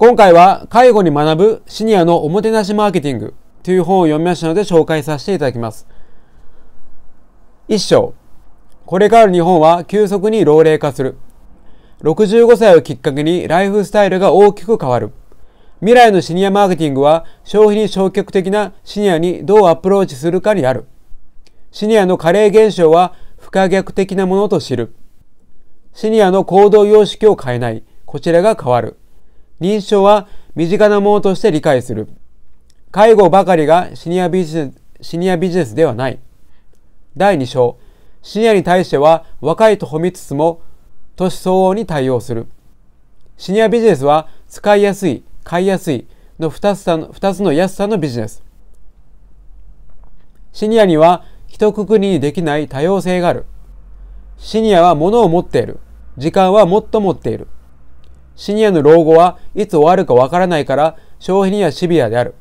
今回は介護に学ぶシニアのおもてなしマーケティングという本を読みましたので紹介させていただきます。一章。これから日本は急速に老齢化する。65歳をきっかけにライフスタイルが大きく変わる。未来のシニアマーケティングは消費に消極的なシニアにどうアプローチするかにある。シニアの加齢現象は不可逆的なものと知る。シニアの行動様式を変えない。こちらが変わる。認知症は身近なものとして理解する。介護ばかりがシニアビジネスシニアビジネスではない。第2章、シニアに対しては若いと褒めつつも、年相応に対応する。シニアビジネスは使いやすい、買いやすいの2つの ,2 つの安さのビジネス。シニアには一括りにできない多様性がある。シニアは物を持っている。時間はもっと持っている。シニアの老後はいつ終わるかわからないから消費にはシビアである。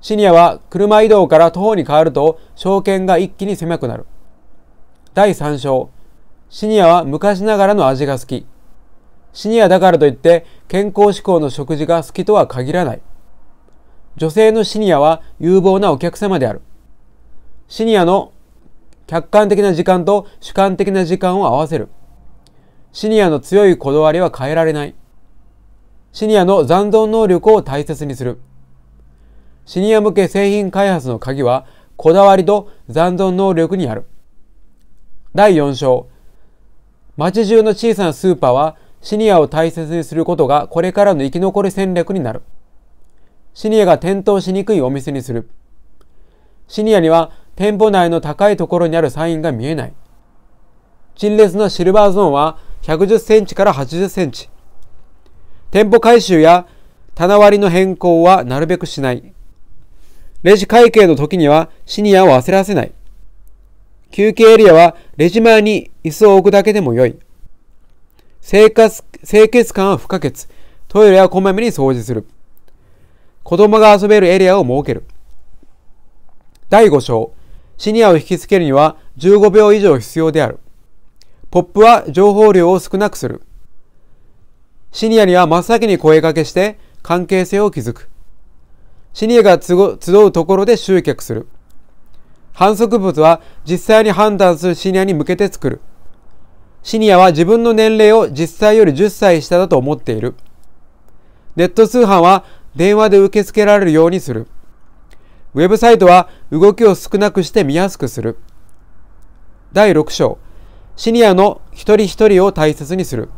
シニアは車移動から徒歩に変わると証券が一気に狭くなる。第3章。シニアは昔ながらの味が好き。シニアだからといって健康志向の食事が好きとは限らない。女性のシニアは有望なお客様である。シニアの客観的な時間と主観的な時間を合わせる。シニアの強いこだわりは変えられない。シニアの残存能力を大切にする。シニア向け製品開発の鍵は、こだわりと残存能力にある。第4章。街中の小さなスーパーは、シニアを大切にすることがこれからの生き残り戦略になる。シニアが転倒しにくいお店にする。シニアには店舗内の高いところにあるサインが見えない。陳列のシルバーゾーンは110センチから80センチ。店舗改修や棚割りの変更はなるべくしない。レジ会計の時にはシニアを焦らせない。休憩エリアはレジ前に椅子を置くだけでも良い。生活、清潔感は不可欠。トイレはこまめに掃除する。子供が遊べるエリアを設ける。第5章。シニアを引き付けるには15秒以上必要である。ポップは情報量を少なくする。シニアには真っ先に声掛けして関係性を築く。シニアが集うところで集客する。反則物は実際に判断するシニアに向けて作る。シニアは自分の年齢を実際より10歳下だと思っている。ネット通販は電話で受け付けられるようにする。ウェブサイトは動きを少なくして見やすくする。第6章。シニアの一人一人を大切にする。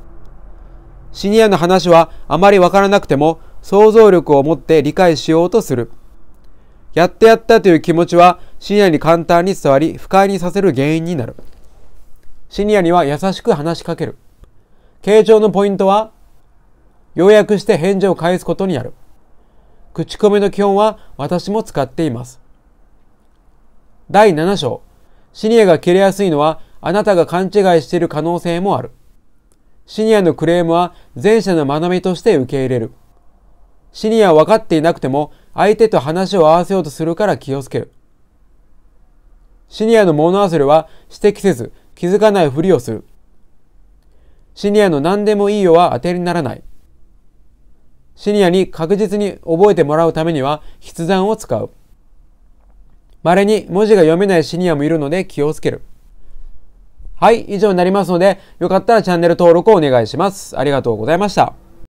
シニアの話はあまりわからなくても想像力を持って理解しようとする。やってやったという気持ちはシニアに簡単に伝わり不快にさせる原因になる。シニアには優しく話しかける。傾聴のポイントは、要約して返事を返すことになる。口コミの基本は私も使っています。第7章。シニアが切れやすいのはあなたが勘違いしている可能性もある。シニアのクレームは前者の学びとして受け入れる。シニアは分かっていなくても相手と話を合わせようとするから気をつける。シニアの物忘れは指摘せず気づかないふりをする。シニアの何でもいいよは当てにならない。シニアに確実に覚えてもらうためには筆算を使う。稀に文字が読めないシニアもいるので気をつける。はい、以上になりますので、よかったらチャンネル登録をお願いします。ありがとうございました。